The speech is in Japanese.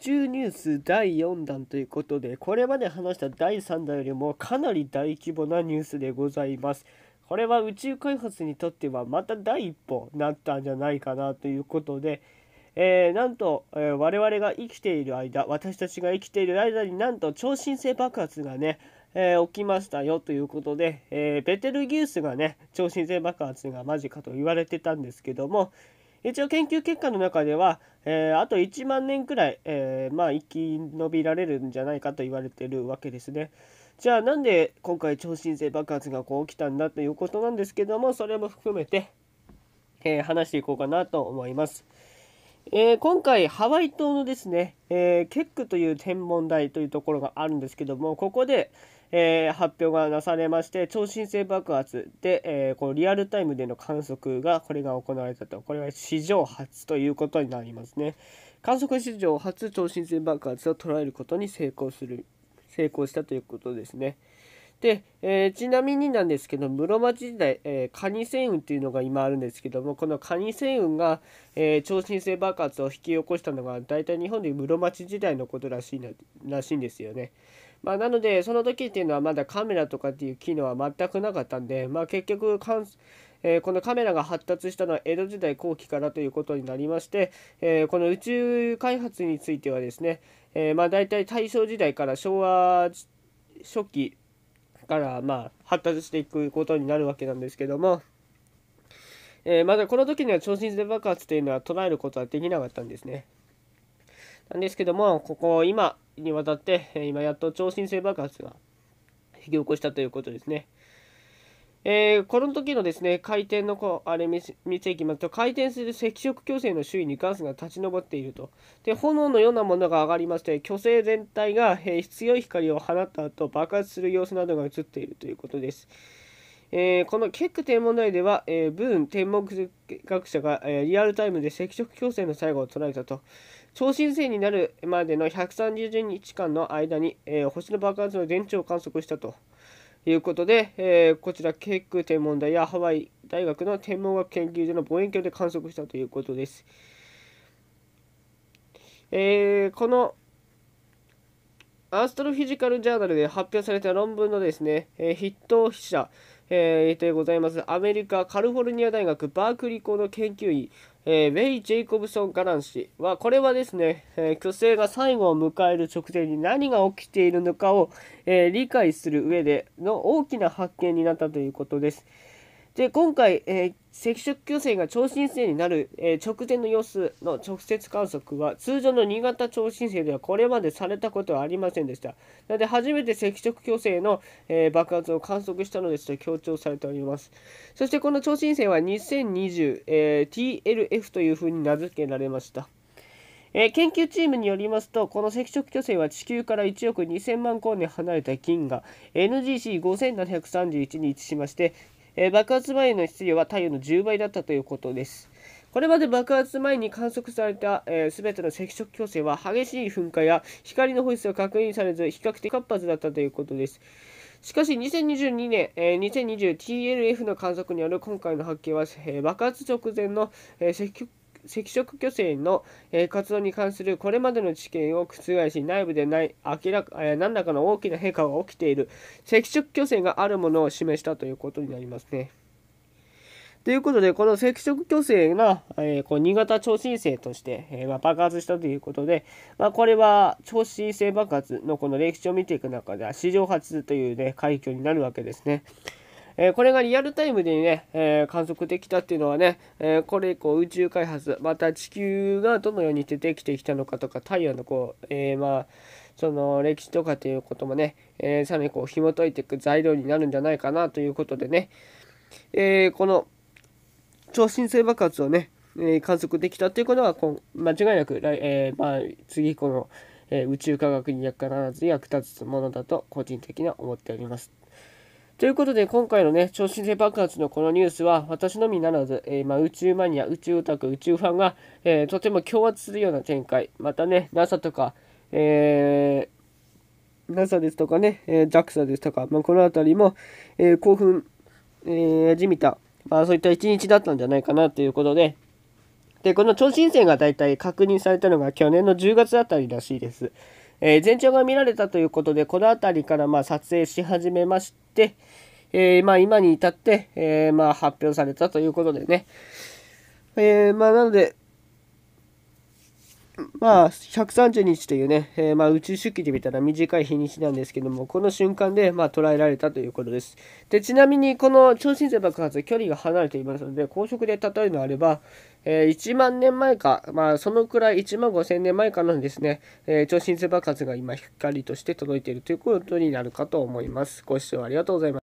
宙ニュース第4弾ということで、これまで話した第3弾よりもかなり大規模なニュースでございます。これは宇宙開発にとってはまた第一歩になったんじゃないかなということで、えー、なんと、えー、我々が生きている間、私たちが生きている間になんと超新星爆発がね、えー、起きましたよということで、えベテルギウスがね、超新星爆発が間近と言われてたんですけども、一応研究結果の中では、えー、あと1万年くらい、えー、まあ、生き延びられるんじゃないかと言われてるわけですね。じゃあなんで今回超新星爆発がこう起きたんだということなんですけどもそれも含めて、えー、話していこうかなと思います。えー、今回ハワイ島のですね、えー、ケックという天文台というところがあるんですけどもここで、えー、発表がなされまして超新星爆発で、えー、このリアルタイムでの観測がこれが行われたとこれは史上初ということになりますね観測史上初超新星爆発を捉えることに成功する成功したということですねで、えー、ちなみになんですけど室町時代、えー、カニ星雲っていうのが今あるんですけどもこのカニ星雲が、えー、超新星爆発を引き起こしたのが大体日本で室町時代のことらしいならしいんですよね。まあ、なのでその時っていうのはまだカメラとかっていう機能は全くなかったんで、まあ、結局かん、えー、このカメラが発達したのは江戸時代後期からということになりまして、えー、この宇宙開発についてはですね、えー、まあ大体大正時代から昭和初期からまあ発達していくことになるわけなんですけども。えまだこの時には超新星爆発というのは捉えることはできなかったんですね。なんですけども、ここ今にわたって、今やっと超新星爆発が引き起こしたということですね。えー、この時のですね回転のこあれ見ていきますと回転する赤色巨星の周囲にガスが立ち上っているとで炎のようなものが上がりまして巨星全体が、えー、強い光を放った後爆発する様子などが映っているということです。えー、この結句天文台では、えー、ブーン天文学者が、えー、リアルタイムで赤色矯正の最後を捉えたと超新星になるまでの130日間の間に、えー、星の爆発の電池を観測したということで、えー、こちら結句天文台やハワイ大学の天文学研究所の望遠鏡で観測したということです。えー、このアストロフィジカルジャーナルで発表された論文のですね、え筆頭筆者えー、でございます。アメリカ、カリフォルニア大学バークリコ校の研究員、えー、ウェイ・ジェイコブソン・ガラン氏は、これはですね、えー、虚勢が最後を迎える直前に何が起きているのかを、えー、理解する上での大きな発見になったということです。で今回、えー、赤色巨星が超新星になる、えー、直前の様子の直接観測は通常の新潟超新星ではこれまでされたことはありませんでした。なので初めて赤色巨星の、えー、爆発を観測したのですと強調されております。そしてこの超新星は2020、え TLF というふうに名付けられました。え研究チームによりますとこの赤色巨星は地球から1億2000万光年離れた銀河 NGC5731 に位置しましてえ爆発前の質量は太陽の10倍だったということです。これまで爆発前に観測されたすべ、えー、ての赤色強正は激しい噴火や光の放出が確認されず比較的活発だったということです。しかし2022年、えー、2020TLF の観測による今回の発見は、えー、爆発直前の、えー、積極赤色巨星の、え活動に関するこれまでの知見を覆し内部でない明らか、え何らかの大きな変化が起きている赤色巨星があるものを示したということになりますね。ということで、この赤色巨星が、えー、こう新潟超新星として、えー、まあ、爆発したということで、まあ、これは超新星爆発のこの歴史を見ていく中では史上初という、ね、快挙になるわけですね。えー、これがリアルタイムでね、えー、観測できたっていうのはね、えー、これ以降宇宙開発、また地球がどのように出てきてきたのかとか、太陽のこう、えまあ、その歴史とかっていうこともね、えー、さらにこう紐解いていく材料になるんじゃないかなということでね、えこの超新星爆発をね、え観測できたっていうことはこ間違いなく来、えまあ、次この、え宇宙科学にず役立つものだと個人的には思っております。ということで、今回のね、超新星爆発のこのニュースは、私のみならず、えー、まあ、宇宙マニア、宇宙オタク、宇宙ファンが、えー、とても強圧するような展開、またね、NASA とか、えー、NASA ですとかね、えー、JAXA ですとか、まあ、このあたりも、え興奮、えじみた、まあ、そういった一日だったんじゃないかなということで、で、この超新星が大体確認されたのが去年の10月あたりらしいです。えー、前兆が見られたということで、この辺りからま撮影し始めまして、えー、ま今に至って、えー、ま発表されたということでね。えまなので、まあ、130日というね、えー、まあ、宇宙周期で見たら短い日にちなんですけども、この瞬間で、まあ、捉えられたということです。で、ちなみに、この超新星爆発、距離が離れていますので、高速で例えるのあれば、えー、1万年前か、まあ、そのくらい1万5000年前かのですね、えー、超新星爆発が今、光として届いているということになるかと思います。ご視聴ありがとうございます。